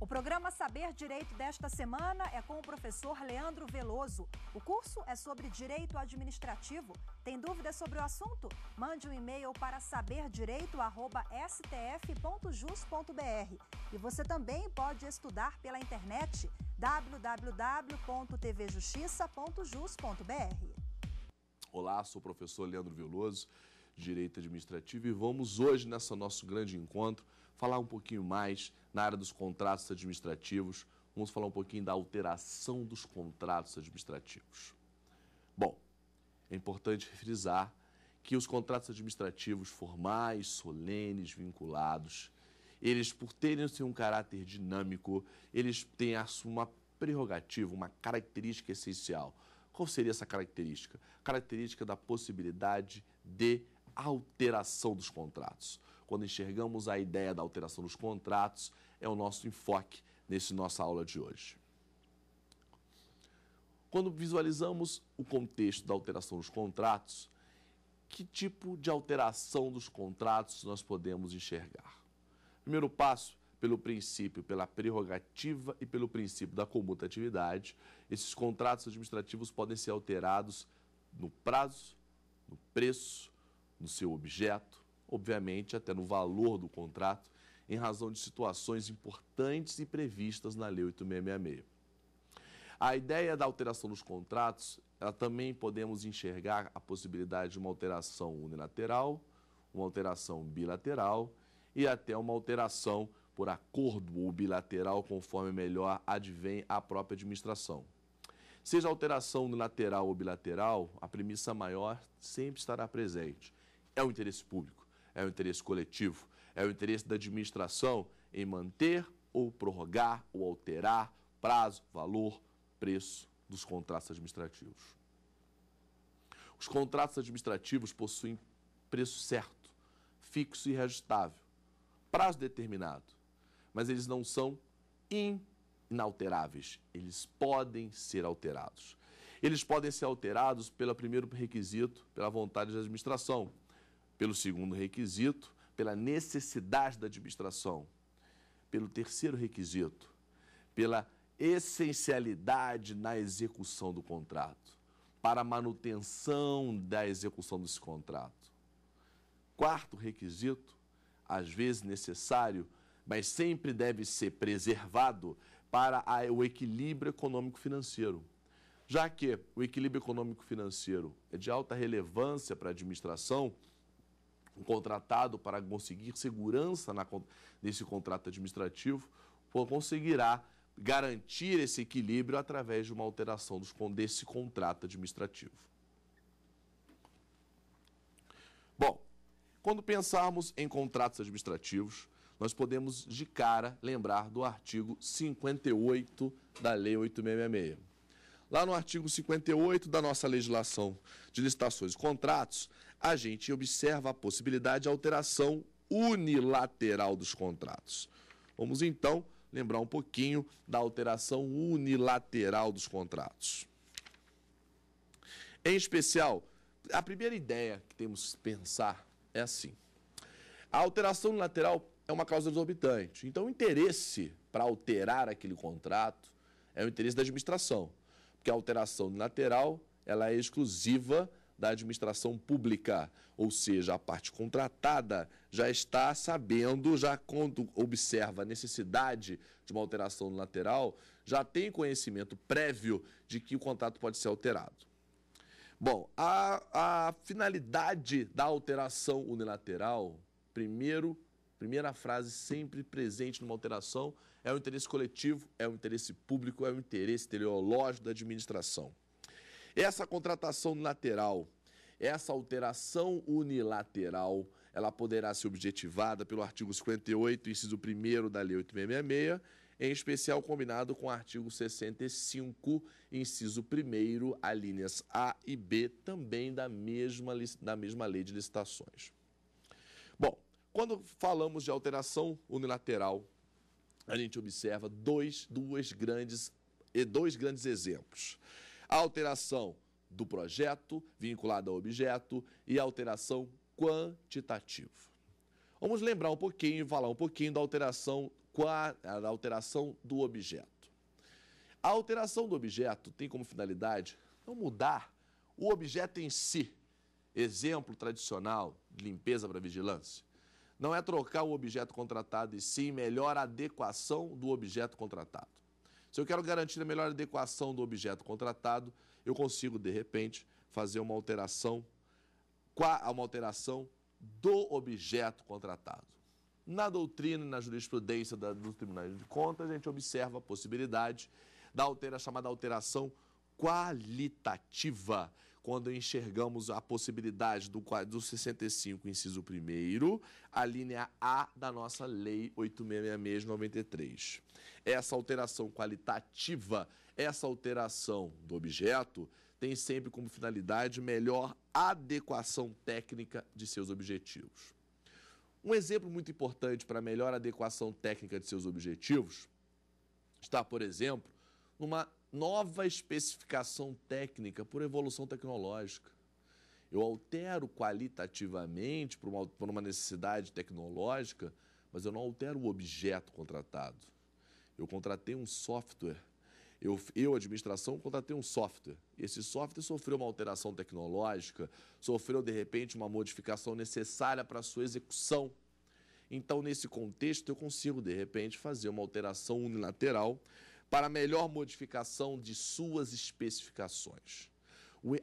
O programa Saber Direito desta semana é com o professor Leandro Veloso. O curso é sobre direito administrativo. Tem dúvidas sobre o assunto? Mande um e-mail para saberdireito@stf.jus.br. E você também pode estudar pela internet www.tvjustiça.jus.br. Olá, sou o professor Leandro Veloso. Direito Administrativo e vamos hoje, nesse nosso grande encontro, falar um pouquinho mais na área dos contratos administrativos. Vamos falar um pouquinho da alteração dos contratos administrativos. Bom, é importante frisar que os contratos administrativos formais, solenes, vinculados, eles, por terem assim, um caráter dinâmico, eles têm uma prerrogativa, uma característica essencial. Qual seria essa característica? Característica da possibilidade de alteração dos contratos. Quando enxergamos a ideia da alteração dos contratos, é o nosso enfoque nesse nossa aula de hoje. Quando visualizamos o contexto da alteração dos contratos, que tipo de alteração dos contratos nós podemos enxergar? Primeiro passo, pelo princípio, pela prerrogativa e pelo princípio da comutatividade, esses contratos administrativos podem ser alterados no prazo, no preço, no seu objeto, obviamente até no valor do contrato, em razão de situações importantes e previstas na Lei 8666. A ideia da alteração dos contratos, ela também podemos enxergar a possibilidade de uma alteração unilateral, uma alteração bilateral e até uma alteração por acordo ou bilateral, conforme melhor advém à própria administração. Seja alteração unilateral ou bilateral, a premissa maior sempre estará presente, é o interesse público, é o interesse coletivo, é o interesse da administração em manter ou prorrogar ou alterar prazo, valor, preço dos contratos administrativos. Os contratos administrativos possuem preço certo, fixo e reajustável, prazo determinado, mas eles não são inalteráveis, eles podem ser alterados. Eles podem ser alterados pelo primeiro requisito, pela vontade da administração. Pelo segundo requisito, pela necessidade da administração. Pelo terceiro requisito, pela essencialidade na execução do contrato, para a manutenção da execução desse contrato. Quarto requisito, às vezes necessário, mas sempre deve ser preservado para o equilíbrio econômico-financeiro. Já que o equilíbrio econômico-financeiro é de alta relevância para a administração, um contratado para conseguir segurança na, nesse contrato administrativo conseguirá garantir esse equilíbrio através de uma alteração dos, desse contrato administrativo. Bom, quando pensarmos em contratos administrativos, nós podemos de cara lembrar do artigo 58 da Lei 8666. Lá no artigo 58 da nossa legislação de licitações e contratos, a gente observa a possibilidade de alteração unilateral dos contratos. Vamos então lembrar um pouquinho da alteração unilateral dos contratos. Em especial, a primeira ideia que temos que pensar é assim: a alteração unilateral é uma causa exorbitante. Então, o interesse para alterar aquele contrato é o interesse da administração, porque a alteração unilateral ela é exclusiva da administração pública, ou seja, a parte contratada já está sabendo, já quando observa a necessidade de uma alteração lateral, já tem conhecimento prévio de que o contrato pode ser alterado. Bom, a, a finalidade da alteração unilateral, primeiro, primeira frase sempre presente numa alteração, é o interesse coletivo, é o interesse público, é o interesse teleológico da administração. Essa contratação lateral, essa alteração unilateral, ela poderá ser objetivada pelo artigo 58, inciso 1 da Lei 8666, em especial combinado com o artigo 65, inciso 1, alíneas A e B, também da mesma, da mesma Lei de Licitações. Bom, quando falamos de alteração unilateral, a gente observa dois, duas grandes, dois grandes exemplos alteração do projeto vinculado ao objeto e alteração quantitativa. Vamos lembrar um pouquinho, e falar um pouquinho da alteração, eh, da alteração do objeto. A alteração do objeto tem como finalidade não mudar o objeto em si. Exemplo tradicional de limpeza para vigilância. Não é trocar o objeto contratado e sim melhor adequação do objeto contratado. Se eu quero garantir a melhor adequação do objeto contratado, eu consigo, de repente, fazer uma alteração, uma alteração do objeto contratado. Na doutrina e na jurisprudência dos tribunais de contas, a gente observa a possibilidade da altera, chamada alteração qualitativa, quando enxergamos a possibilidade do, do 65, inciso 1, a linha A da nossa Lei 8666 93. Essa alteração qualitativa, essa alteração do objeto, tem sempre como finalidade melhor adequação técnica de seus objetivos. Um exemplo muito importante para melhor adequação técnica de seus objetivos está, por exemplo, numa nova especificação técnica por evolução tecnológica. Eu altero qualitativamente por uma, por uma necessidade tecnológica, mas eu não altero o objeto contratado. Eu contratei um software. Eu, eu, administração, contratei um software. Esse software sofreu uma alteração tecnológica, sofreu, de repente, uma modificação necessária para a sua execução. Então, nesse contexto, eu consigo, de repente, fazer uma alteração unilateral para melhor modificação de suas especificações. O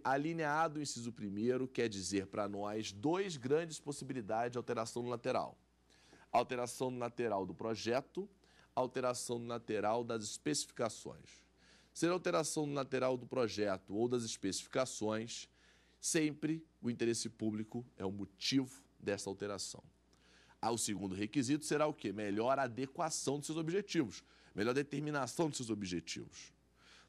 inciso 1 quer dizer para nós dois grandes possibilidades de alteração no lateral: alteração no lateral do projeto, alteração no lateral das especificações. Ser alteração no lateral do projeto ou das especificações, sempre o interesse público é o motivo dessa alteração. Ah, o segundo requisito será o quê? Melhor adequação dos seus objetivos melhor determinação de seus objetivos.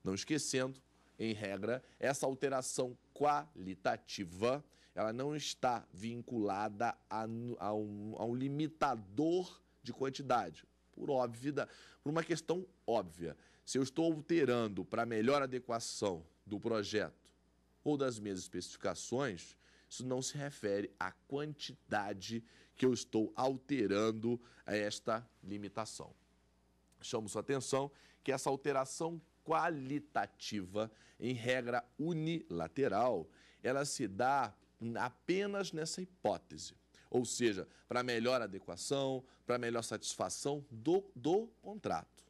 Não esquecendo, em regra, essa alteração qualitativa ela não está vinculada a, a, um, a um limitador de quantidade, por por uma questão óbvia. Se eu estou alterando para melhor adequação do projeto ou das minhas especificações, isso não se refere à quantidade que eu estou alterando a esta limitação chamo sua atenção que essa alteração qualitativa em regra unilateral, ela se dá apenas nessa hipótese. Ou seja, para melhor adequação, para melhor satisfação do, do contrato.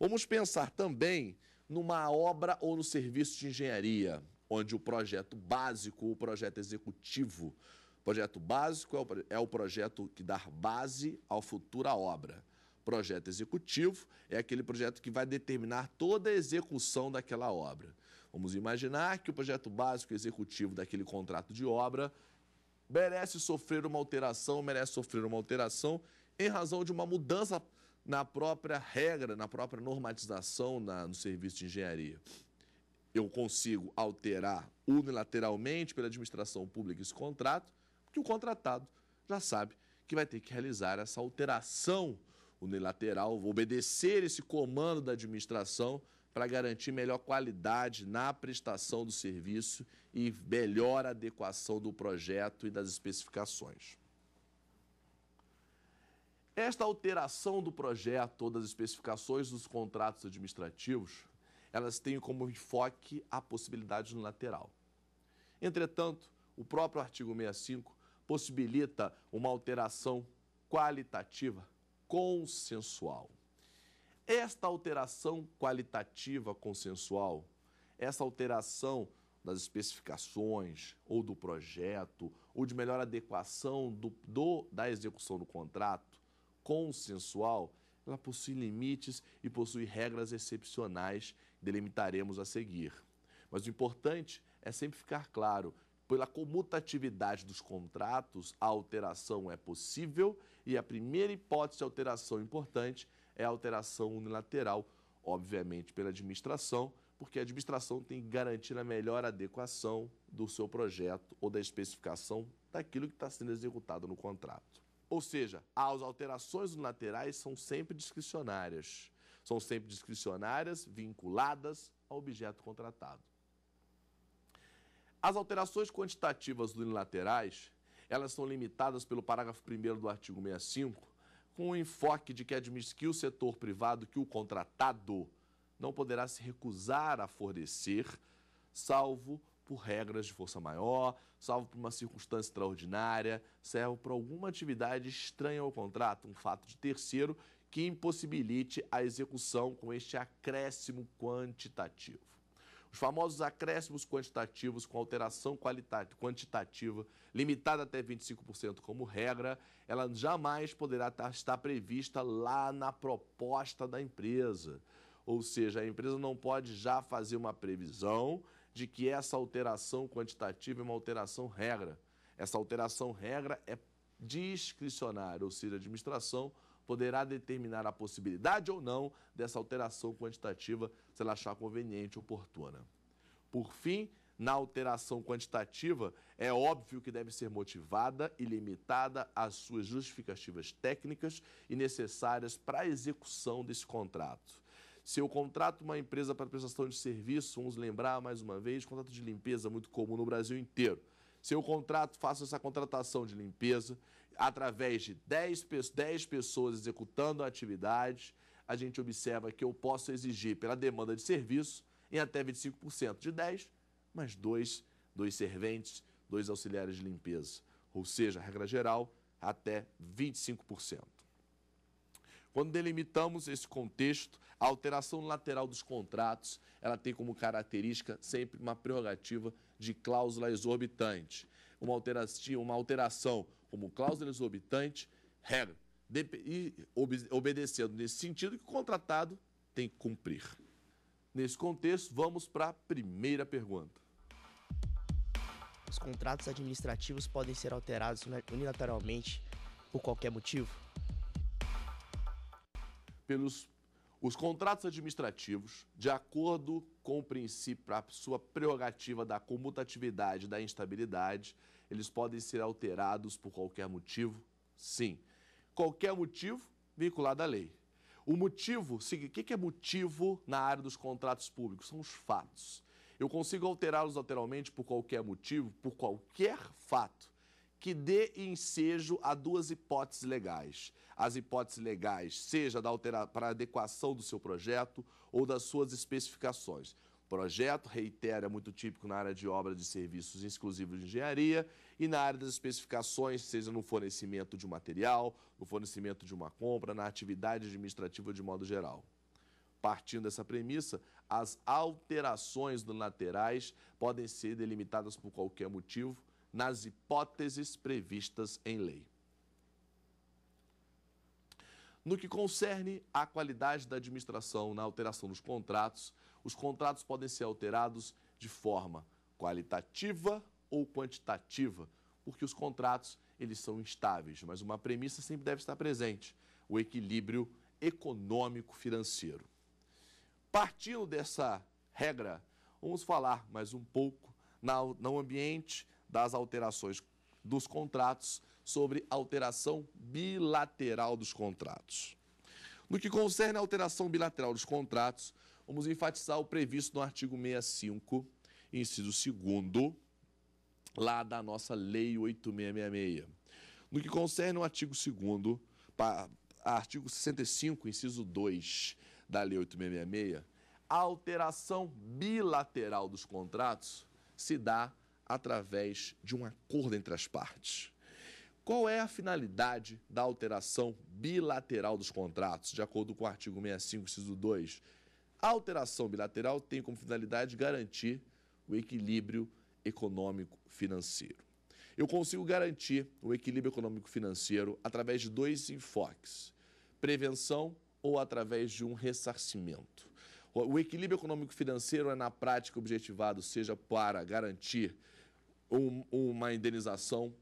Vamos pensar também numa obra ou no serviço de engenharia, onde o projeto básico, o projeto executivo, projeto básico é o, é o projeto que dá base à futura obra. Projeto executivo é aquele projeto que vai determinar toda a execução daquela obra. Vamos imaginar que o projeto básico executivo daquele contrato de obra merece sofrer uma alteração, merece sofrer uma alteração em razão de uma mudança na própria regra, na própria normatização na, no serviço de engenharia. Eu consigo alterar unilateralmente pela administração pública esse contrato, porque o contratado já sabe que vai ter que realizar essa alteração unilateral, obedecer esse comando da administração para garantir melhor qualidade na prestação do serviço e melhor adequação do projeto e das especificações. Esta alteração do projeto ou das especificações dos contratos administrativos, elas têm como enfoque a possibilidade unilateral. Entretanto, o próprio artigo 65 possibilita uma alteração qualitativa consensual. Esta alteração qualitativa consensual, essa alteração das especificações ou do projeto ou de melhor adequação do, do da execução do contrato consensual, ela possui limites e possui regras excepcionais, delimitaremos a seguir. Mas o importante é sempre ficar claro pela comutatividade dos contratos, a alteração é possível e a primeira hipótese de alteração importante é a alteração unilateral, obviamente pela administração, porque a administração tem que garantir a melhor adequação do seu projeto ou da especificação daquilo que está sendo executado no contrato. Ou seja, as alterações unilaterais são sempre discricionárias. São sempre discricionárias, vinculadas ao objeto contratado. As alterações quantitativas unilaterais, elas são limitadas pelo parágrafo 1 do artigo 65, com o enfoque de que admite que o setor privado que o contratado não poderá se recusar a fornecer, salvo por regras de força maior, salvo por uma circunstância extraordinária, salvo por alguma atividade estranha ao contrato, um fato de terceiro que impossibilite a execução com este acréscimo quantitativo. Os famosos acréscimos quantitativos com alteração quantitativa limitada até 25% como regra, ela jamais poderá estar prevista lá na proposta da empresa. Ou seja, a empresa não pode já fazer uma previsão de que essa alteração quantitativa é uma alteração regra. Essa alteração regra é discricionária, ou seja, a administração poderá determinar a possibilidade ou não dessa alteração quantitativa, se ela achar conveniente e oportuna. Por fim, na alteração quantitativa, é óbvio que deve ser motivada e limitada às suas justificativas técnicas e necessárias para a execução desse contrato. Se eu contrato uma empresa para prestação de serviço, vamos lembrar mais uma vez, contrato de limpeza é muito comum no Brasil inteiro. Se eu contrato, faço essa contratação de limpeza, através de 10, 10 pessoas executando a atividade, a gente observa que eu posso exigir pela demanda de serviço em até 25% de 10, mais dois, dois serventes, dois auxiliares de limpeza. Ou seja, regra geral, até 25%. Quando delimitamos esse contexto, a alteração lateral dos contratos, ela tem como característica sempre uma prerrogativa de cláusula exorbitante. Uma alteração, uma alteração como cláusula exorbitante, regra, e obedecendo nesse sentido que o contratado tem que cumprir. Nesse contexto, vamos para a primeira pergunta. Os contratos administrativos podem ser alterados unilateralmente por qualquer motivo? Pelos os contratos administrativos, de acordo com o princípio, a sua prerrogativa da comutatividade e da instabilidade, eles podem ser alterados por qualquer motivo? Sim. Qualquer motivo vinculado à lei. O motivo, o que é motivo na área dos contratos públicos? São os fatos. Eu consigo alterá-los lateralmente por qualquer motivo, por qualquer fato que dê ensejo a duas hipóteses legais. As hipóteses legais, seja da altera... para adequação do seu projeto ou das suas especificações projeto, reitera, é muito típico na área de obra de serviços exclusivos de engenharia e na área das especificações, seja no fornecimento de um material, no fornecimento de uma compra, na atividade administrativa de modo geral. Partindo dessa premissa, as alterações dos laterais podem ser delimitadas por qualquer motivo nas hipóteses previstas em lei. No que concerne à qualidade da administração na alteração dos contratos, os contratos podem ser alterados de forma qualitativa ou quantitativa, porque os contratos eles são instáveis, mas uma premissa sempre deve estar presente: o equilíbrio econômico-financeiro. Partindo dessa regra, vamos falar mais um pouco na, no ambiente das alterações dos contratos sobre alteração bilateral dos contratos. No que concerne a alteração bilateral dos contratos, Vamos enfatizar o previsto no artigo 65, inciso 2, lá da nossa Lei 8666. No que concerne o artigo 2, artigo 65, inciso 2 da Lei 8666, a alteração bilateral dos contratos se dá através de um acordo entre as partes. Qual é a finalidade da alteração bilateral dos contratos, de acordo com o artigo 65, inciso 2? A alteração bilateral tem como finalidade garantir o equilíbrio econômico-financeiro. Eu consigo garantir o equilíbrio econômico-financeiro através de dois enfoques: prevenção ou através de um ressarcimento. O equilíbrio econômico-financeiro é, na prática, objetivado seja para garantir um, uma indenização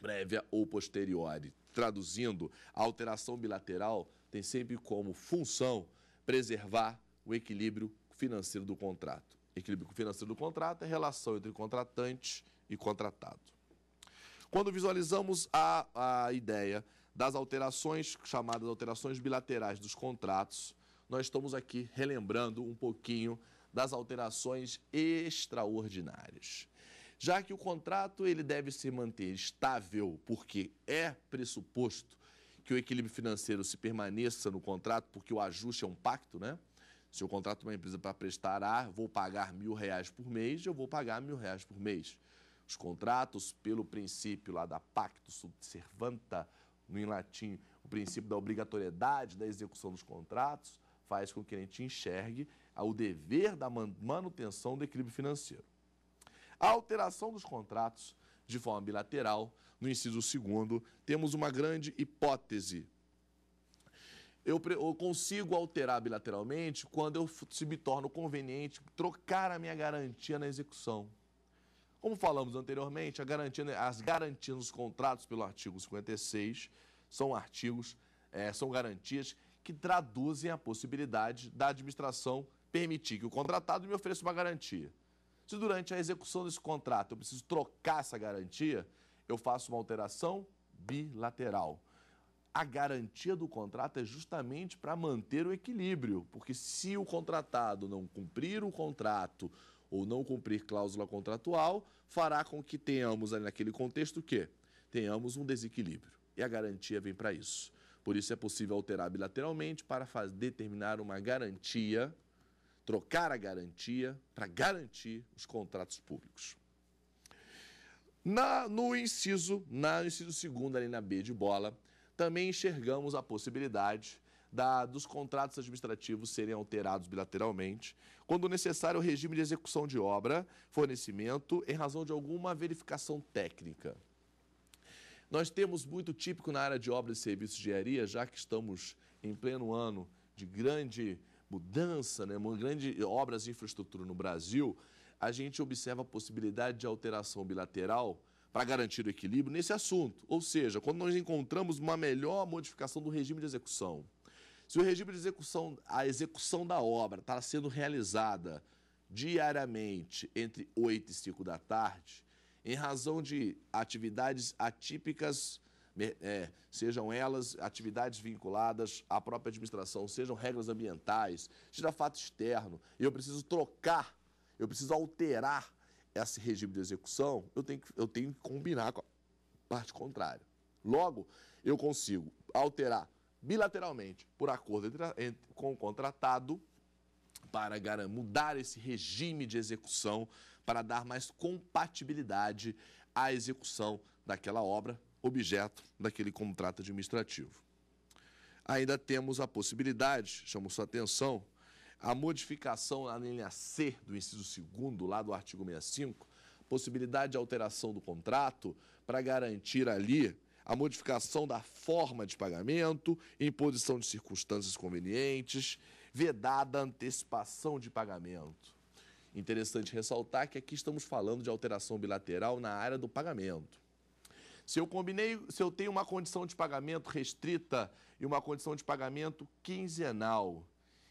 prévia ou posterior. Traduzindo, a alteração bilateral tem sempre como função preservar o equilíbrio financeiro do contrato. Equilíbrio financeiro do contrato é a relação entre contratante e contratado. Quando visualizamos a, a ideia das alterações, chamadas alterações bilaterais dos contratos, nós estamos aqui relembrando um pouquinho das alterações extraordinárias. Já que o contrato ele deve se manter estável, porque é pressuposto que o equilíbrio financeiro se permaneça no contrato, porque o ajuste é um pacto, né? Se eu contrato uma empresa para prestar A, vou pagar mil reais por mês, eu vou pagar mil reais por mês. Os contratos, pelo princípio lá da pacto subservanta, no em latim, o princípio da obrigatoriedade da execução dos contratos, faz com que a gente enxergue o dever da manutenção do equilíbrio financeiro. A alteração dos contratos de forma bilateral. No inciso segundo, temos uma grande hipótese. Eu, eu consigo alterar bilateralmente quando eu se me torno conveniente trocar a minha garantia na execução. Como falamos anteriormente, garantia, né, as garantias nos contratos pelo artigo 56 são artigos, é, são garantias que traduzem a possibilidade da administração permitir que o contratado me ofereça uma garantia. Se durante a execução desse contrato eu preciso trocar essa garantia, eu faço uma alteração bilateral. A garantia do contrato é justamente para manter o equilíbrio, porque se o contratado não cumprir o contrato ou não cumprir cláusula contratual, fará com que tenhamos ali naquele contexto quê? tenhamos um desequilíbrio. E a garantia vem para isso. Por isso é possível alterar bilateralmente para determinar uma garantia trocar a garantia para garantir os contratos públicos. Na, no inciso, na no inciso segundo ali na B de bola, também enxergamos a possibilidade da, dos contratos administrativos serem alterados bilateralmente, quando necessário o regime de execução de obra, fornecimento, em razão de alguma verificação técnica. Nós temos muito típico na área de obras e serviços de engenharia, já que estamos em pleno ano de grande mudança, né, uma grande eh, obras de infraestrutura no Brasil, a gente observa a possibilidade de alteração bilateral para garantir o equilíbrio nesse assunto. Ou seja, quando nós encontramos uma melhor modificação do regime de execução, se o regime de execução, a execução da obra está sendo realizada diariamente entre 8 e 5 da tarde, em razão de atividades atípicas é, sejam elas atividades vinculadas à própria administração, sejam regras ambientais, seja fato externo, e eu preciso trocar, eu preciso alterar esse regime de execução, eu tenho que, eu tenho que combinar com a parte contrária. Logo, eu consigo alterar bilateralmente, por acordo entre, entre, com o contratado, para mudar esse regime de execução, para dar mais compatibilidade à execução daquela obra, objeto daquele contrato administrativo. Ainda temos a possibilidade, chamo sua atenção, a modificação na linha C do inciso 2 lá do artigo 65, possibilidade de alteração do contrato para garantir ali a modificação da forma de pagamento, imposição de circunstâncias convenientes, vedada antecipação de pagamento. Interessante ressaltar que aqui estamos falando de alteração bilateral na área do pagamento. Se eu combinei, se eu tenho uma condição de pagamento restrita e uma condição de pagamento quinzenal,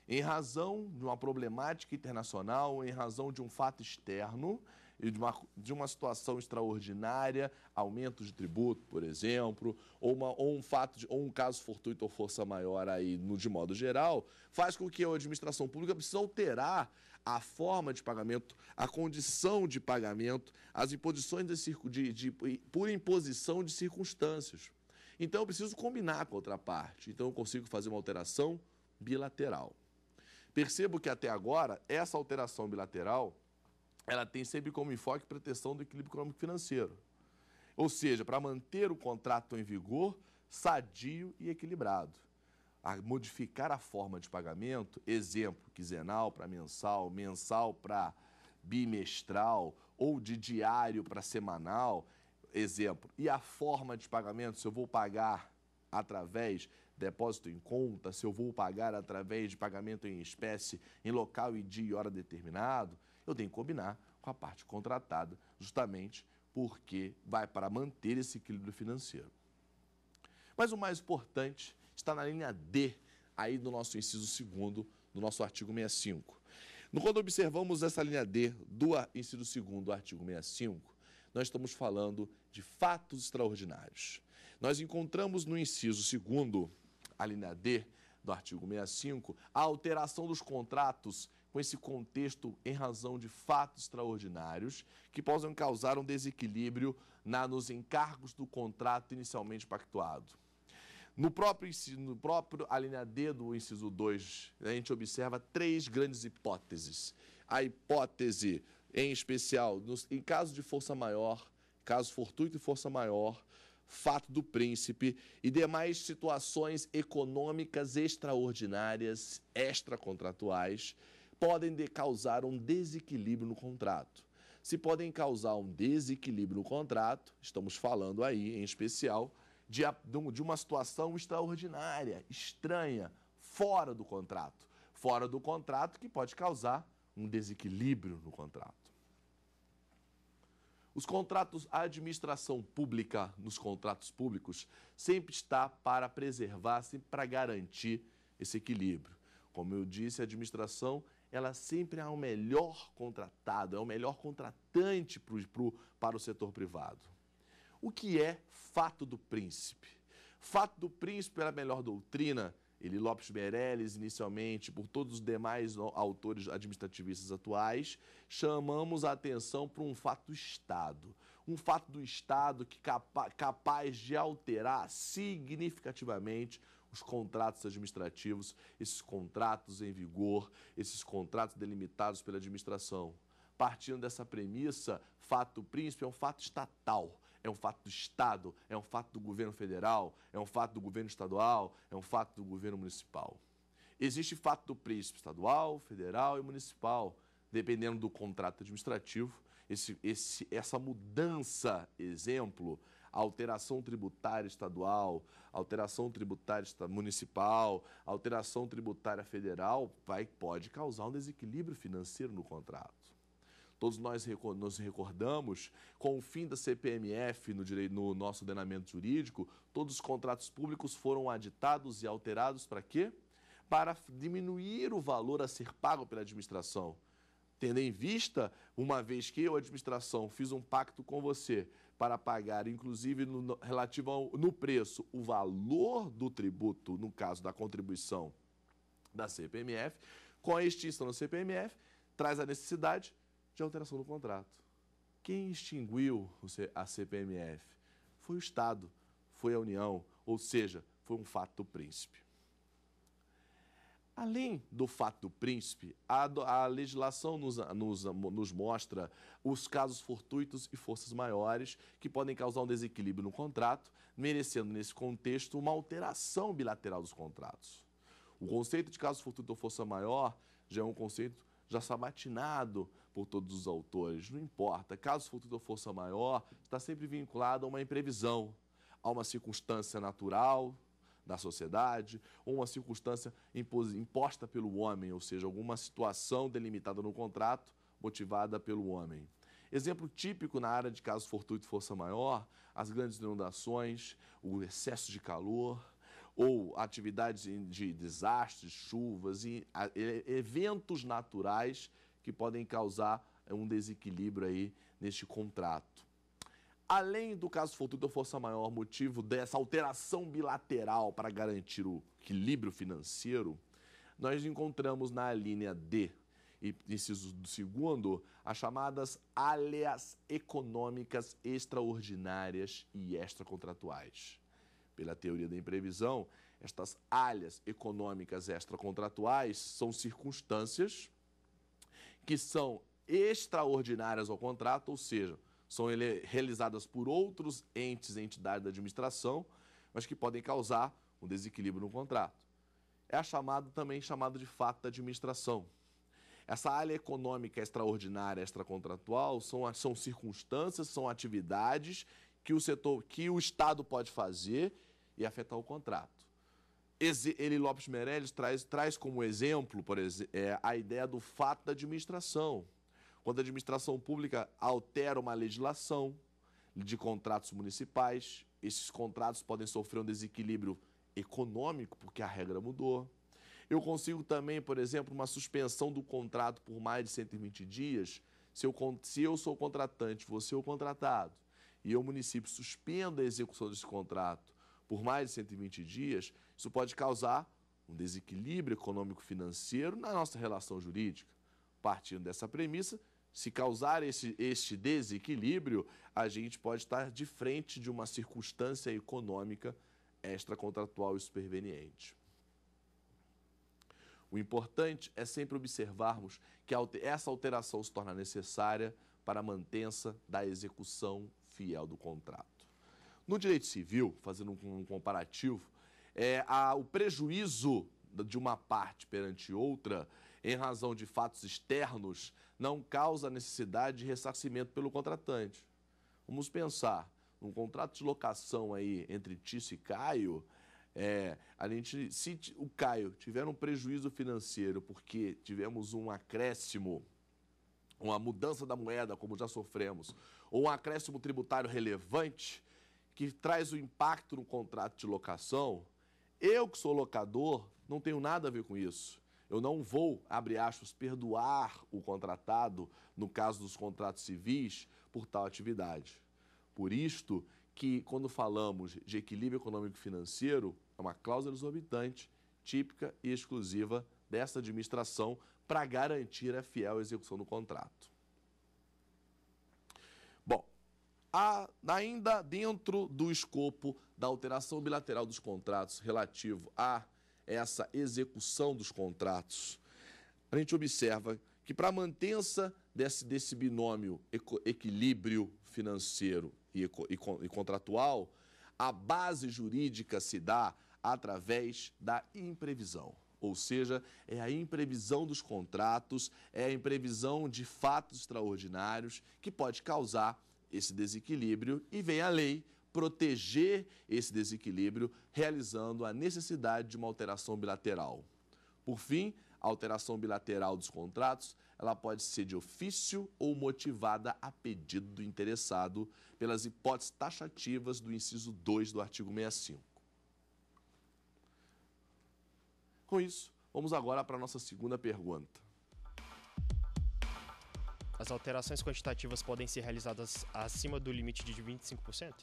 em razão de uma problemática internacional, em razão de um fato externo, e de uma, de uma situação extraordinária, aumento de tributo, por exemplo, ou, uma, ou um fato de, ou um caso fortuito ou força maior aí no, de modo geral, faz com que a administração pública precise alterar a forma de pagamento, a condição de pagamento, as imposições de, de, de, por imposição de circunstâncias. Então eu preciso combinar com a outra parte. Então eu consigo fazer uma alteração bilateral. Percebo que até agora essa alteração bilateral ela tem sempre como enfoque proteção do equilíbrio econômico financeiro. Ou seja, para manter o contrato em vigor, sadio e equilibrado. A modificar a forma de pagamento, exemplo, quinzenal para mensal, mensal para bimestral ou de diário para semanal, exemplo. E a forma de pagamento, se eu vou pagar através depósito em conta, se eu vou pagar através de pagamento em espécie, em local e dia e hora determinado, eu tenho que combinar com a parte contratada, justamente porque vai para manter esse equilíbrio financeiro. Mas o mais importante está na linha D, aí do nosso inciso segundo, do nosso artigo 65. Quando observamos essa linha D do inciso segundo do artigo 65, nós estamos falando de fatos extraordinários. Nós encontramos no inciso segundo, a linha D do artigo 65, a alteração dos contratos com esse contexto em razão de fatos extraordinários que possam causar um desequilíbrio na, nos encargos do contrato inicialmente pactuado. No próprio, no próprio alínea D do inciso 2, a gente observa três grandes hipóteses. A hipótese, em especial, nos, em caso de força maior, caso fortuito e força maior, fato do príncipe e demais situações econômicas extraordinárias, extracontratuais, podem causar um desequilíbrio no contrato. Se podem causar um desequilíbrio no contrato, estamos falando aí, em especial, de, de uma situação extraordinária, estranha, fora do contrato. Fora do contrato que pode causar um desequilíbrio no contrato. Os contratos, a administração pública nos contratos públicos sempre está para preservar, sempre para garantir esse equilíbrio. Como eu disse, a administração ela sempre é o melhor contratado, é o melhor contratante pro, pro, para o setor privado. O que é fato do príncipe? Fato do príncipe era a melhor doutrina, ele Lopes Meirelles, inicialmente, por todos os demais autores administrativistas atuais, chamamos a atenção para um fato do Estado. Um fato do Estado que capa, capaz de alterar significativamente os contratos administrativos, esses contratos em vigor, esses contratos delimitados pela administração. Partindo dessa premissa, fato príncipe é um fato estatal, é um fato do Estado, é um fato do governo federal, é um fato do governo estadual, é um fato do governo municipal. Existe fato do príncipe estadual, federal e municipal. Dependendo do contrato administrativo, esse, esse, essa mudança, exemplo, alteração tributária estadual, alteração tributária municipal, alteração tributária federal, vai, pode causar um desequilíbrio financeiro no contrato. Todos nós nos recordamos, com o fim da CPMF no, direito, no nosso ordenamento jurídico, todos os contratos públicos foram aditados e alterados para quê? Para diminuir o valor a ser pago pela administração. Tendo em vista, uma vez que eu, administração, fiz um pacto com você para pagar, inclusive no, relativo ao, no preço, o valor do tributo, no caso da contribuição da CPMF, com a extinção da CPMF, traz a necessidade de alteração do contrato. Quem extinguiu a CPMF? Foi o Estado, foi a União, ou seja, foi um fato do príncipe. Além do fato do príncipe, a, a legislação nos, nos, nos, mostra os casos fortuitos e forças maiores que podem causar um desequilíbrio no contrato, merecendo, nesse contexto, uma alteração bilateral dos contratos. O conceito de caso fortuito ou força maior já é um conceito já sabatinado por todos os autores, não importa. Caso fortuito ou força maior está sempre vinculado a uma imprevisão, a uma circunstância natural, da sociedade, ou uma circunstância imposta pelo homem, ou seja, alguma situação delimitada no contrato motivada pelo homem. Exemplo típico na área de caso fortuito e força maior, as grandes inundações, o excesso de calor, ou atividades de desastres, chuvas e eventos naturais que podem causar é, um desequilíbrio aí neste contrato. Além do caso fortuito da força maior, motivo dessa alteração bilateral para garantir o equilíbrio financeiro, nós encontramos na linha D, inciso segundo, as chamadas alías econômicas extraordinárias e extracontratuais. Pela teoria da imprevisão, estas alhas econômicas extracontratuais são circunstâncias que são extraordinárias ao contrato, ou seja, são realizadas por outros entes e entidades da administração, mas que podem causar um desequilíbrio no contrato. É a chamada, também chamado de fato da administração. Essa área econômica extraordinária, extracontratual, são, são circunstâncias, são atividades que o setor, que o Estado pode fazer e afetar o contrato. Ele Lopes Meirelles traz, traz como exemplo, por exemplo, é, a ideia do fato da administração. Quando a administração pública altera uma legislação de contratos municipais, esses contratos podem sofrer um desequilíbrio econômico, porque a regra mudou. Eu consigo também, por exemplo, uma suspensão do contrato por mais de 120 dias, se eu, se eu sou contratante, você é o contratado, e o município suspenda a execução desse contrato por mais de 120 dias, isso pode causar um desequilíbrio econômico-financeiro na nossa relação jurídica. Partindo dessa premissa, se causar esse, este desequilíbrio, a gente pode estar de frente de uma circunstância econômica extracontratual e superveniente. O importante é sempre observarmos que essa alteração se torna necessária para a mantença da execução fiel do contrato. No direito civil, fazendo um comparativo, é, a, o prejuízo de uma parte perante outra, em razão de fatos externos, não causa necessidade de ressarcimento pelo contratante. Vamos pensar, num contrato de locação aí entre Tício e Caio, é, a gente, se o Caio tiver um prejuízo financeiro porque tivemos um acréscimo, uma mudança da moeda, como já sofremos, ou um acréscimo tributário relevante, que traz o um impacto no contrato de locação, eu que sou locador não tenho nada a ver com isso. Eu não vou, abre aspas, perdoar o contratado, no caso dos contratos civis, por tal atividade. Por isto que, quando falamos de equilíbrio econômico-financeiro, é uma cláusula exorbitante, típica e exclusiva dessa administração para garantir a fiel execução do contrato. Bom, a, ainda dentro do escopo da alteração bilateral dos contratos relativo a essa execução dos contratos, a gente observa que para a mantença desse, desse binômio equilíbrio financeiro e, e, e contratual, a base jurídica se dá através da imprevisão. Ou seja, é a imprevisão dos contratos, é a imprevisão de fatos extraordinários que pode causar esse desequilíbrio e vem a lei proteger esse desequilíbrio, realizando a necessidade de uma alteração bilateral. Por fim, a alteração bilateral dos contratos, ela pode ser de ofício ou motivada a pedido do interessado, pelas hipóteses taxativas do inciso 2 do artigo 65. Com isso, vamos agora para a nossa segunda pergunta. As alterações quantitativas podem ser realizadas acima do limite de 25%?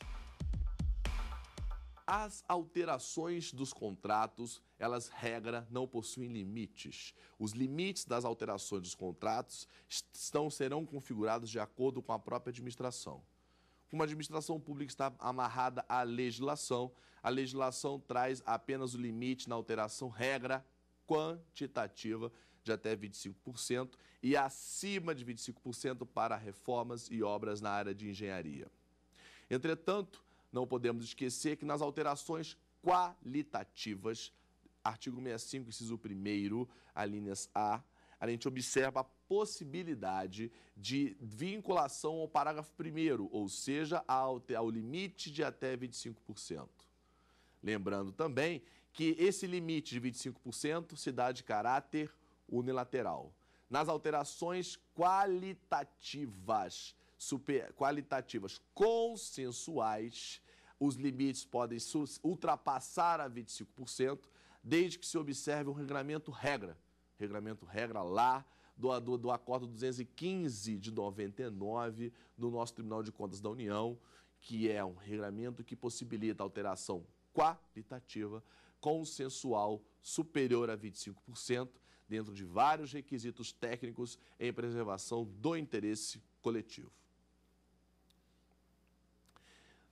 As alterações dos contratos, elas regra não possuem limites. Os limites das alterações dos contratos estão serão configurados de acordo com a própria administração. Como a administração pública está amarrada à legislação, a legislação traz apenas o limite na alteração regra quantitativa de até 25% e acima de 25% para reformas e obras na área de engenharia. Entretanto, não podemos esquecer que nas alterações qualitativas, artigo 65, inciso 1, alíneas A, a gente observa a possibilidade de vinculação ao parágrafo 1, ou seja, ao, ao limite de até 25%. Lembrando também que esse limite de 25% se dá de caráter unilateral. Nas alterações qualitativas, super, qualitativas consensuais, os limites podem ultrapassar a 25%, desde que se observe um regulamento regra. Regulamento regra lá do, do, do Acordo 215 de 99 do nosso Tribunal de Contas da União, que é um regulamento que possibilita alteração qualitativa consensual superior a 25%, dentro de vários requisitos técnicos em preservação do interesse coletivo.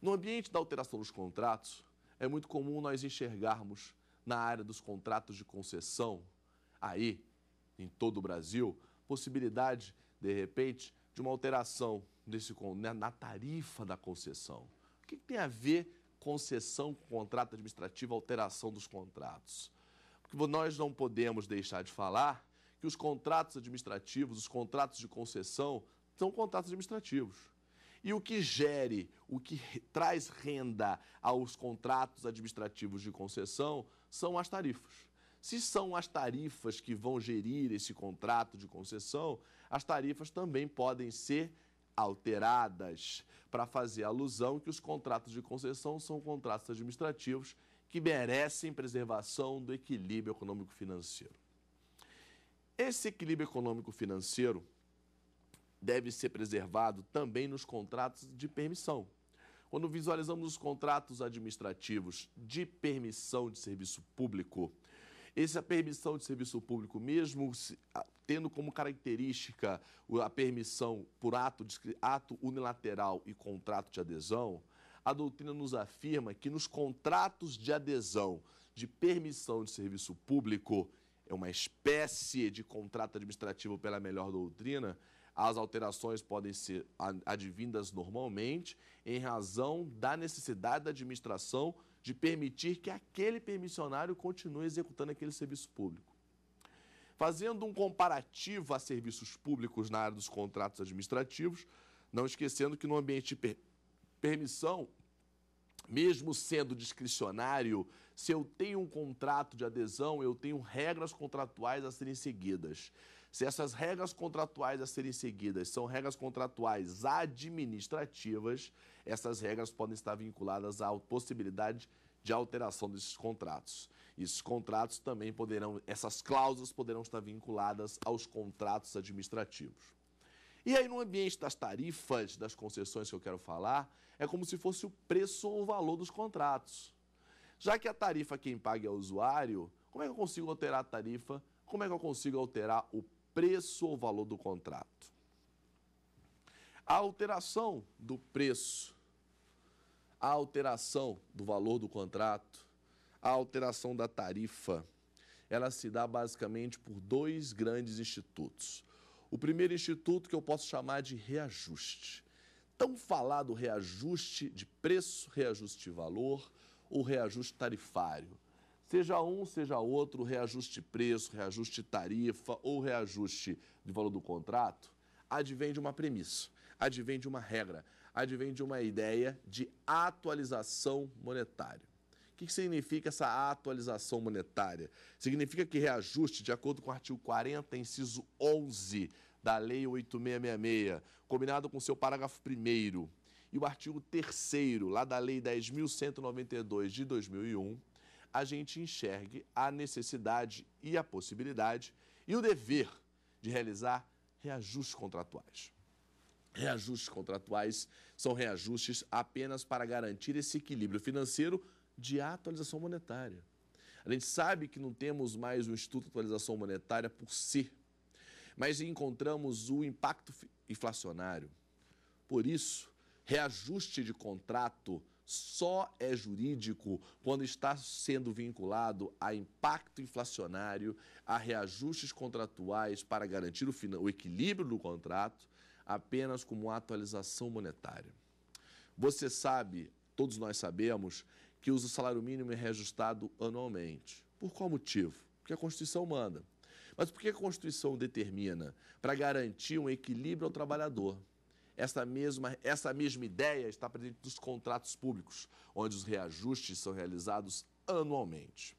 No ambiente da alteração dos contratos, é muito comum nós enxergarmos na área dos contratos de concessão, aí em todo o Brasil, possibilidade, de repente, de uma alteração desse, né, na tarifa da concessão. O que tem a ver concessão com contrato administrativo, alteração dos contratos? Porque nós não podemos deixar de falar que os contratos administrativos, os contratos de concessão, são contratos administrativos e o que gere, o que traz renda aos contratos administrativos de concessão são as tarifas. Se são as tarifas que vão gerir esse contrato de concessão, as tarifas também podem ser alteradas para fazer alusão que os contratos de concessão são contratos administrativos que merecem preservação do equilíbrio econômico financeiro. Esse equilíbrio econômico financeiro deve ser preservado também nos contratos de permissão. Quando visualizamos os contratos administrativos de permissão de serviço público, essa permissão de serviço público, mesmo tendo como característica a permissão por ato, ato unilateral e contrato de adesão, a doutrina nos afirma que nos contratos de adesão de permissão de serviço público, é uma espécie de contrato administrativo pela melhor doutrina, as alterações podem ser advindas normalmente em razão da necessidade da administração de permitir que aquele permissionário continue executando aquele serviço público. Fazendo um comparativo a serviços públicos na área dos contratos administrativos, não esquecendo que no ambiente de per permissão, mesmo sendo discricionário, se eu tenho um contrato de adesão, eu tenho regras contratuais a serem seguidas. Se essas regras contratuais a serem seguidas são regras contratuais administrativas, essas regras podem estar vinculadas à possibilidade de alteração desses contratos. Esses contratos também poderão, essas cláusulas poderão estar vinculadas aos contratos administrativos. E aí, no ambiente das tarifas, das concessões que eu quero falar, é como se fosse o preço ou o valor dos contratos. Já que a tarifa quem paga é o usuário, como é que eu consigo alterar a tarifa? Como é que eu consigo alterar o preço ou valor do contrato. A alteração do preço, a alteração do valor do contrato, a alteração da tarifa, ela se dá basicamente por dois grandes institutos. O primeiro instituto que eu posso chamar de reajuste. Tão falado reajuste de preço, reajuste de valor ou reajuste tarifário. Seja um, seja outro, reajuste preço, reajuste tarifa ou reajuste de valor do contrato, advém de uma premissa, advém de uma regra, advém de uma ideia de atualização monetária. O que significa essa atualização monetária? Significa que reajuste, de acordo com o artigo 40, inciso 11 da Lei 8666, combinado com seu parágrafo 1 e o artigo 3 lá da Lei 10.192 de 2001, a gente enxergue a necessidade e a possibilidade e o dever de realizar reajustes contratuais. Reajustes contratuais são reajustes apenas para garantir esse equilíbrio financeiro de atualização monetária. A gente sabe que não temos mais o Instituto de Atualização Monetária por si, mas encontramos o impacto inflacionário. Por isso, reajuste de contrato só é jurídico quando está sendo vinculado a impacto inflacionário, a reajustes contratuais para garantir o, o equilíbrio do contrato, apenas como atualização monetária. Você sabe, todos nós sabemos, que o salário mínimo é reajustado anualmente. Por qual motivo? Porque a Constituição manda. Mas por que a Constituição determina? Para garantir um equilíbrio ao trabalhador. Essa mesma, essa mesma ideia está presente nos contratos públicos, onde os reajustes são realizados anualmente.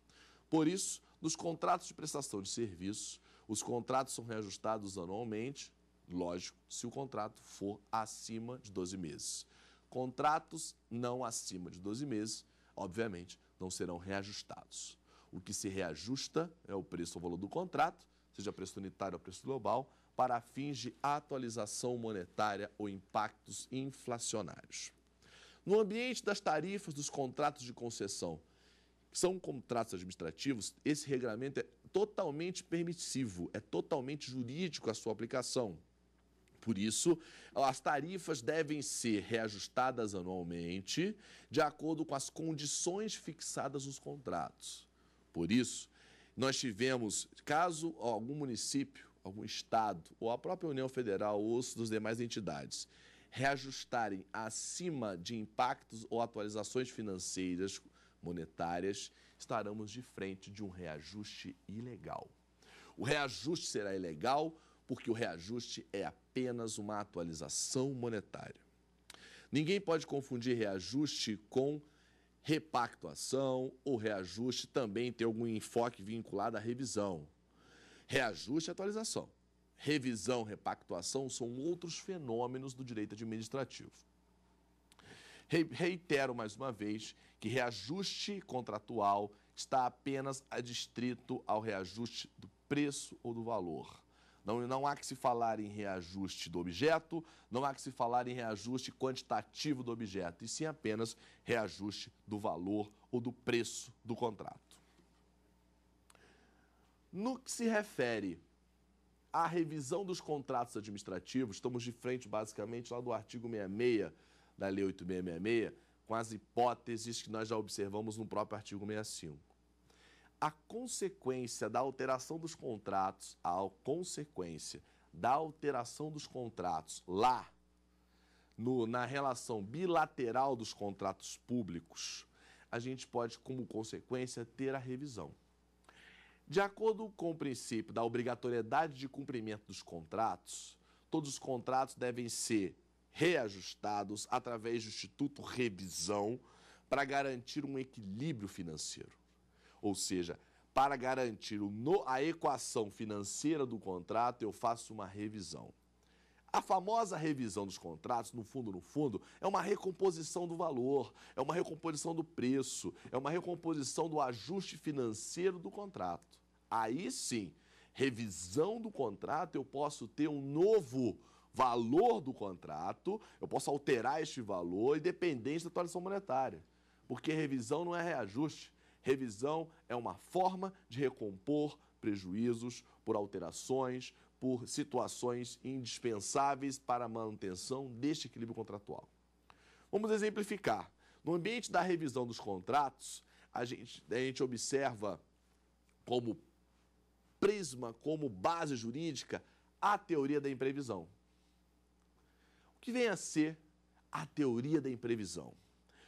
Por isso, nos contratos de prestação de serviços, os contratos são reajustados anualmente, lógico, se o contrato for acima de 12 meses. Contratos não acima de 12 meses, obviamente, não serão reajustados. O que se reajusta é o preço ou valor do contrato, seja preço unitário ou preço global, para fins de atualização monetária ou impactos inflacionários. No ambiente das tarifas dos contratos de concessão, que são contratos administrativos, esse regulamento é totalmente permissivo, é totalmente jurídico a sua aplicação. Por isso, as tarifas devem ser reajustadas anualmente de acordo com as condições fixadas nos contratos. Por isso, nós tivemos, caso algum município algum Estado ou a própria União Federal ou os dos demais entidades reajustarem acima de impactos ou atualizações financeiras monetárias, estaremos de frente de um reajuste ilegal. O reajuste será ilegal porque o reajuste é apenas uma atualização monetária. Ninguém pode confundir reajuste com repactuação ou reajuste também tem algum enfoque vinculado à revisão. Reajuste e atualização. Revisão, repactuação são outros fenômenos do direito administrativo. Reitero mais uma vez que reajuste contratual está apenas adstrito ao reajuste do preço ou do valor. Não, não há que se falar em reajuste do objeto, não há que se falar em reajuste quantitativo do objeto, e sim apenas reajuste do valor ou do preço do contrato. No que se refere à revisão dos contratos administrativos, estamos de frente basicamente lá do artigo 66 da Lei 8666, com as hipóteses que nós já observamos no próprio artigo 65. A consequência da alteração dos contratos, a consequência da alteração dos contratos lá no, na relação bilateral dos contratos públicos, a gente pode, como consequência, ter a revisão. De acordo com o princípio da obrigatoriedade de cumprimento dos contratos, todos os contratos devem ser reajustados através do Instituto Revisão para garantir um equilíbrio financeiro. Ou seja, para garantir a equação financeira do contrato, eu faço uma revisão. A famosa revisão dos contratos, no fundo, no fundo, é uma recomposição do valor, é uma recomposição do preço, é uma recomposição do ajuste financeiro do contrato. Aí sim, revisão do contrato, eu posso ter um novo valor do contrato, eu posso alterar este valor, independente da atualização monetária. Porque revisão não é reajuste, revisão é uma forma de recompor prejuízos por alterações, por situações indispensáveis para a manutenção deste equilíbrio contratual. Vamos exemplificar. No ambiente da revisão dos contratos, a gente, a gente observa como prisma como base jurídica a teoria da imprevisão. O que vem a ser a teoria da imprevisão?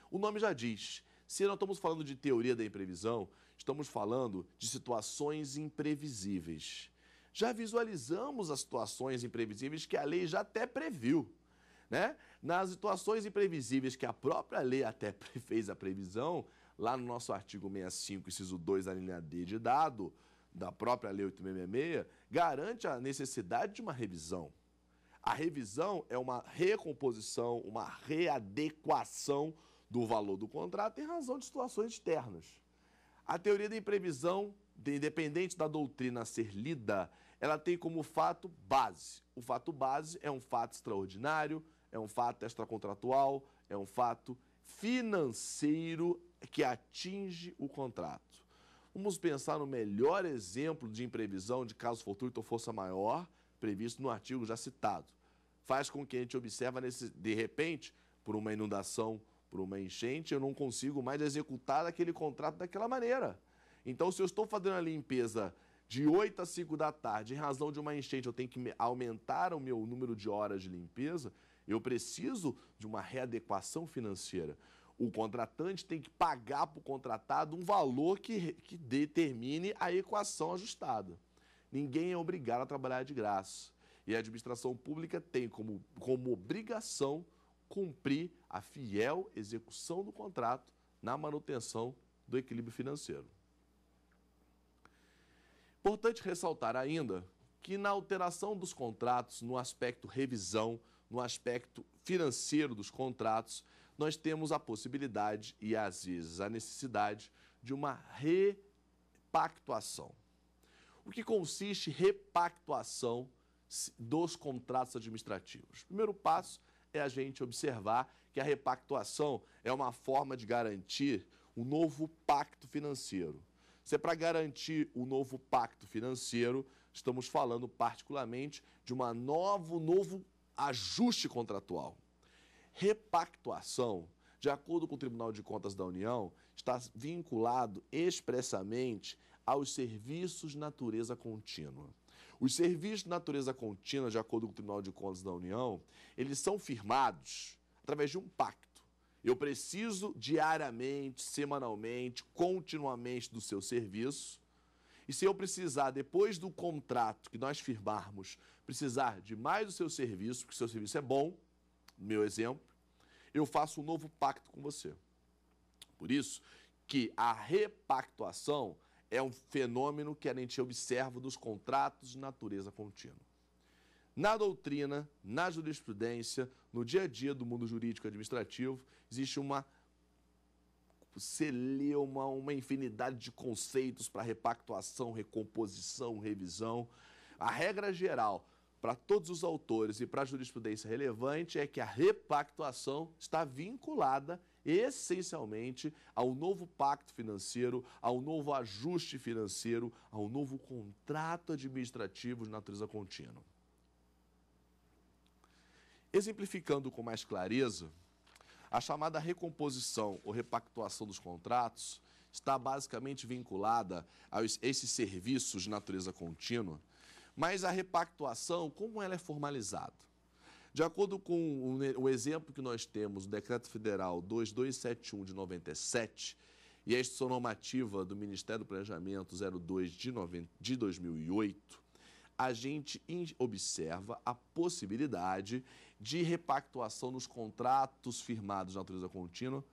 O nome já diz. Se não estamos falando de teoria da imprevisão, estamos falando de situações imprevisíveis. Já visualizamos as situações imprevisíveis que a lei já até previu. Né? Nas situações imprevisíveis que a própria lei até fez a previsão, lá no nosso artigo 65, inciso 2, a linha D de dado, da própria Lei 8.666 garante a necessidade de uma revisão. A revisão é uma recomposição, uma readequação do valor do contrato em razão de situações externas. A teoria da imprevisão, independente da doutrina ser lida, ela tem como fato base. O fato base é um fato extraordinário, é um fato extracontratual, é um fato financeiro que atinge o contrato. Vamos pensar no melhor exemplo de imprevisão de caso fortuito ou força maior, previsto no artigo já citado. Faz com que a gente observe, nesse, de repente, por uma inundação, por uma enchente, eu não consigo mais executar aquele contrato daquela maneira. Então, se eu estou fazendo a limpeza de 8 a 5 da tarde, em razão de uma enchente, eu tenho que aumentar o meu número de horas de limpeza, eu preciso de uma readequação financeira. O contratante tem que pagar para o contratado um valor que, que determine a equação ajustada. Ninguém é obrigado a trabalhar de graça. E a administração pública tem como, como obrigação cumprir a fiel execução do contrato na manutenção do equilíbrio financeiro. Importante ressaltar ainda que na alteração dos contratos, no aspecto revisão, no aspecto financeiro dos contratos, nós temos a possibilidade e às vezes a necessidade de uma repactuação. O que consiste repactuação dos contratos administrativos? O primeiro passo é a gente observar que a repactuação é uma forma de garantir um novo pacto financeiro. Se é para garantir o um novo pacto financeiro, estamos falando particularmente de uma novo novo ajuste contratual repactuação, de acordo com o Tribunal de Contas da União, está vinculado expressamente aos serviços de natureza contínua. Os serviços de natureza contínua, de acordo com o Tribunal de Contas da União, eles são firmados através de um pacto. Eu preciso diariamente, semanalmente, continuamente do seu serviço. E se eu precisar, depois do contrato que nós firmarmos, precisar de mais do seu serviço, porque o seu serviço é bom, meu exemplo, eu faço um novo pacto com você. Por isso que a repactuação é um fenômeno que a gente observa dos contratos de natureza contínua. Na doutrina, na jurisprudência, no dia a dia do mundo jurídico administrativo, existe uma celeuma, uma infinidade de conceitos para repactuação, recomposição, revisão. A regra geral para todos os autores e para a jurisprudência relevante é que a repactuação está vinculada essencialmente ao novo pacto financeiro, ao novo ajuste financeiro, ao novo contrato administrativo de natureza contínua. Exemplificando com mais clareza, a chamada recomposição ou repactuação dos contratos está basicamente vinculada a esses serviços de natureza contínua mas a repactuação, como ela é formalizada? De acordo com o exemplo que nós temos, o Decreto Federal 2271 de 97 e a instituição Normativa do Ministério do Planejamento 02 de 2008, a gente observa a possibilidade de repactuação nos contratos firmados na natureza contínua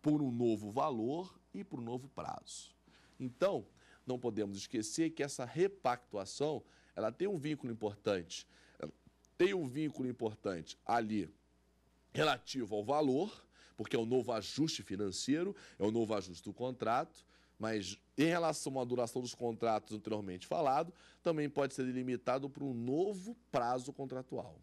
por um novo valor e por um novo prazo. Então, não podemos esquecer que essa repactuação ela tem um vínculo importante. Tem um vínculo importante ali relativo ao valor, porque é o um novo ajuste financeiro, é o um novo ajuste do contrato, mas em relação à duração dos contratos anteriormente falado, também pode ser delimitado por um novo prazo contratual.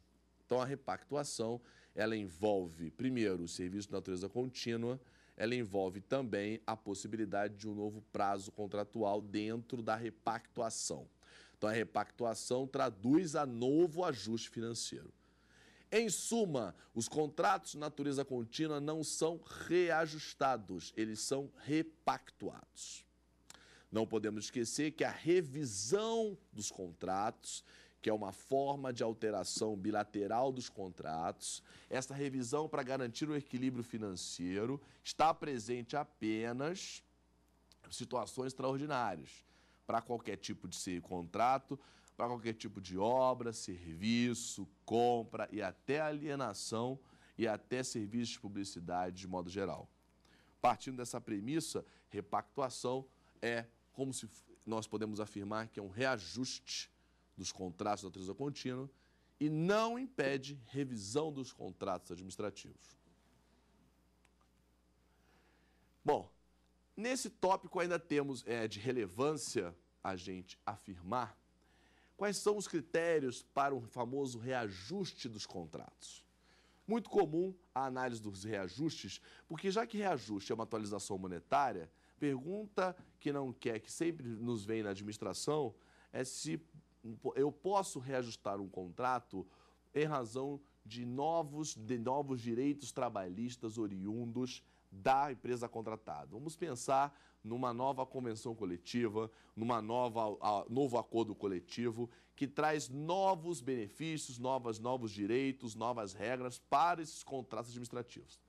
Então, a repactuação, ela envolve, primeiro, o serviço de natureza contínua, ela envolve também a possibilidade de um novo prazo contratual dentro da repactuação. Então, a repactuação traduz a novo ajuste financeiro. Em suma, os contratos de natureza contínua não são reajustados, eles são repactuados. Não podemos esquecer que a revisão dos contratos que é uma forma de alteração bilateral dos contratos. Essa revisão para garantir o equilíbrio financeiro está presente apenas em situações extraordinárias, para qualquer tipo de contrato, para qualquer tipo de obra, serviço, compra e até alienação e até serviços de publicidade de modo geral. Partindo dessa premissa, repactuação é como se nós podemos afirmar que é um reajuste dos contratos da natureza contínua e não impede revisão dos contratos administrativos. Bom, nesse tópico ainda temos é, de relevância a gente afirmar quais são os critérios para o famoso reajuste dos contratos. Muito comum a análise dos reajustes, porque já que reajuste é uma atualização monetária, pergunta que não quer, que sempre nos vem na administração, é se eu posso reajustar um contrato em razão de novos, de novos direitos trabalhistas oriundos da empresa contratada. Vamos pensar numa nova convenção coletiva, numa nova a, novo acordo coletivo que traz novos benefícios, novas novos direitos, novas regras para esses contratos administrativos.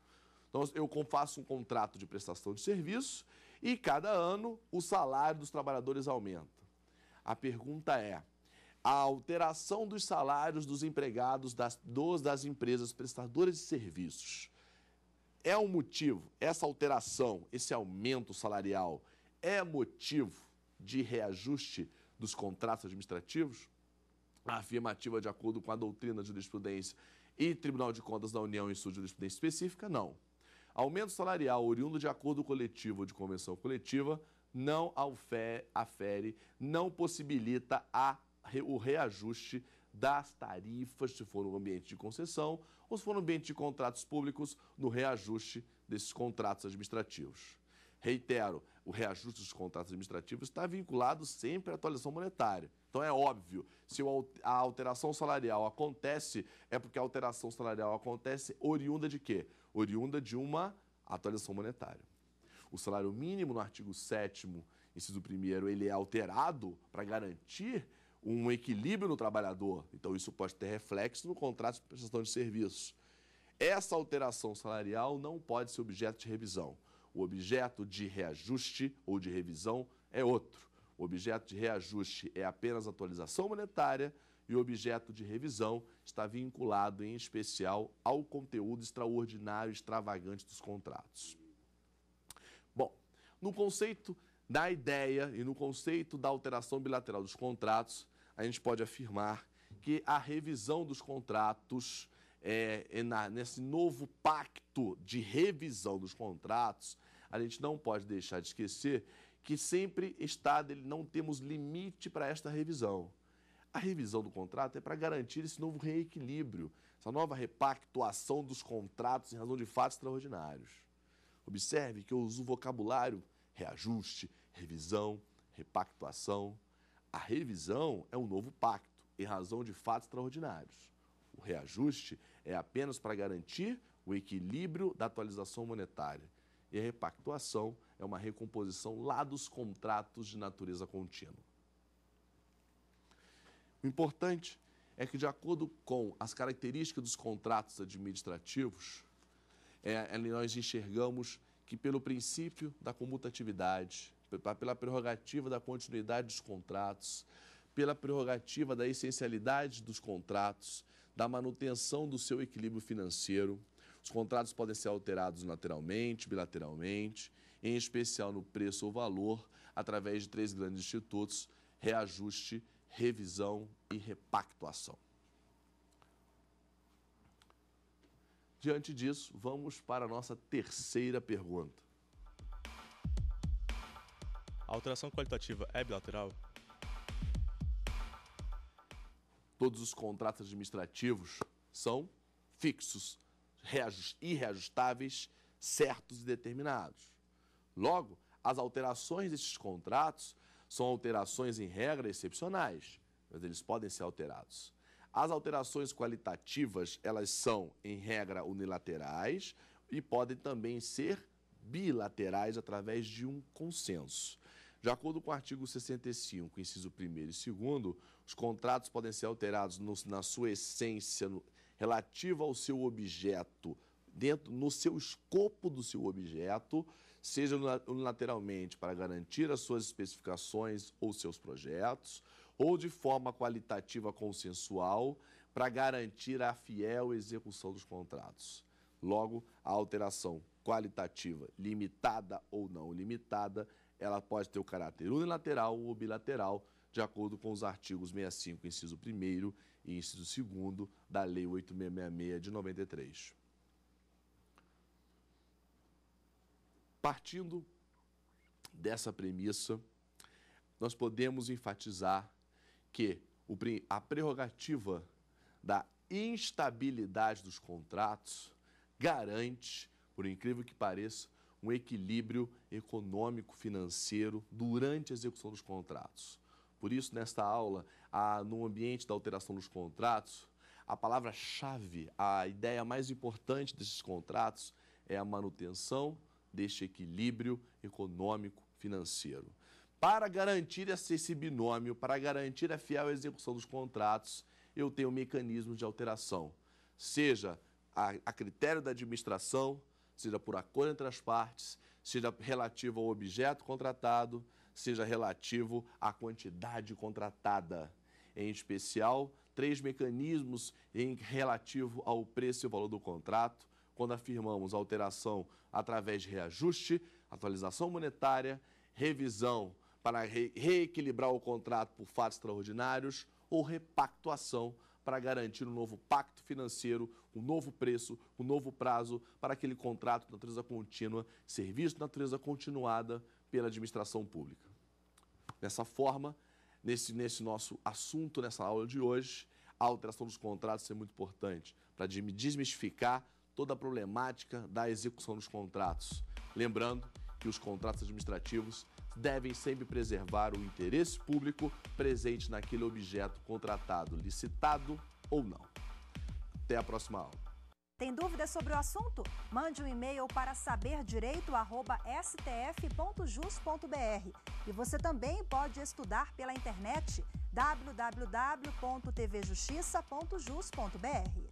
Então eu faço um contrato de prestação de serviço e cada ano o salário dos trabalhadores aumenta. A pergunta é: a alteração dos salários dos empregados das, dos, das empresas prestadoras de serviços. É um motivo, essa alteração, esse aumento salarial, é motivo de reajuste dos contratos administrativos? A afirmativa de acordo com a doutrina de jurisprudência e Tribunal de Contas da União em sua jurisprudência específica, não. Aumento salarial oriundo de acordo coletivo ou de convenção coletiva não afere, não possibilita a o reajuste das tarifas, se for no ambiente de concessão ou se for no ambiente de contratos públicos, no reajuste desses contratos administrativos. Reitero, o reajuste dos contratos administrativos está vinculado sempre à atualização monetária. Então é óbvio, se a alteração salarial acontece, é porque a alteração salarial acontece oriunda de quê? Oriunda de uma atualização monetária. O salário mínimo no artigo 7 inciso 1 ele é alterado para garantir um equilíbrio no trabalhador. Então, isso pode ter reflexo no contrato de prestação de serviços. Essa alteração salarial não pode ser objeto de revisão. O objeto de reajuste ou de revisão é outro. O objeto de reajuste é apenas atualização monetária e o objeto de revisão está vinculado, em especial, ao conteúdo extraordinário e extravagante dos contratos. Bom, no conceito da ideia e no conceito da alteração bilateral dos contratos, a gente pode afirmar que a revisão dos contratos, é, é na, nesse novo pacto de revisão dos contratos, a gente não pode deixar de esquecer que sempre está, não temos limite para esta revisão. A revisão do contrato é para garantir esse novo reequilíbrio, essa nova repactuação dos contratos em razão de fatos extraordinários. Observe que eu uso o vocabulário reajuste, revisão, repactuação. A revisão é um novo pacto, em razão de fatos extraordinários. O reajuste é apenas para garantir o equilíbrio da atualização monetária. E a repactuação é uma recomposição lá dos contratos de natureza contínua. O importante é que, de acordo com as características dos contratos administrativos, é, nós enxergamos que, pelo princípio da comutatividade, pela prerrogativa da continuidade dos contratos, pela prerrogativa da essencialidade dos contratos, da manutenção do seu equilíbrio financeiro. Os contratos podem ser alterados lateralmente, bilateralmente, em especial no preço ou valor, através de três grandes institutos: reajuste, revisão e repactuação. Diante disso, vamos para a nossa terceira pergunta. A alteração qualitativa é bilateral? Todos os contratos administrativos são fixos, irreajustáveis, certos e determinados. Logo, as alterações desses contratos são alterações em regra excepcionais, mas eles podem ser alterados. As alterações qualitativas, elas são, em regra, unilaterais e podem também ser bilaterais através de um consenso. De acordo com o artigo 65, inciso 1 e 2, os contratos podem ser alterados no, na sua essência, no, relativa ao seu objeto, dentro no seu escopo do seu objeto, seja unilateralmente para garantir as suas especificações ou seus projetos, ou de forma qualitativa consensual para garantir a fiel execução dos contratos. Logo, a alteração qualitativa, limitada ou não limitada, ela pode ter o caráter unilateral ou bilateral, de acordo com os artigos 65, inciso 1 e inciso 2 da Lei 8666 de 93. Partindo dessa premissa, nós podemos enfatizar que a prerrogativa da instabilidade dos contratos garante, por incrível que pareça, um equilíbrio econômico financeiro durante a execução dos contratos. Por isso, nesta aula, a, no ambiente da alteração dos contratos, a palavra-chave, a ideia mais importante desses contratos é a manutenção deste equilíbrio econômico financeiro. Para garantir esse binômio, para garantir a fiel execução dos contratos, eu tenho mecanismos de alteração, seja a, a critério da administração, seja por acordo entre as partes, seja relativo ao objeto contratado, seja relativo à quantidade contratada. Em especial, três mecanismos em relativo ao preço e valor do contrato, quando afirmamos alteração através de reajuste, atualização monetária, revisão para re reequilibrar o contrato por fatos extraordinários ou repactuação para garantir um novo pacto financeiro, um novo preço, um novo prazo para aquele contrato de natureza contínua, serviço de natureza continuada pela administração pública. Dessa forma, nesse, nesse nosso assunto, nessa aula de hoje, a alteração dos contratos é muito importante para desmistificar toda a problemática da execução dos contratos. Lembrando que os contratos administrativos devem sempre preservar o interesse público presente naquele objeto contratado, licitado ou não. Até a próxima aula. Tem dúvidas sobre o assunto? Mande um e-mail para saberdireito@stf.jus.br. E você também pode estudar pela internet www.tvjustiça.jus.br.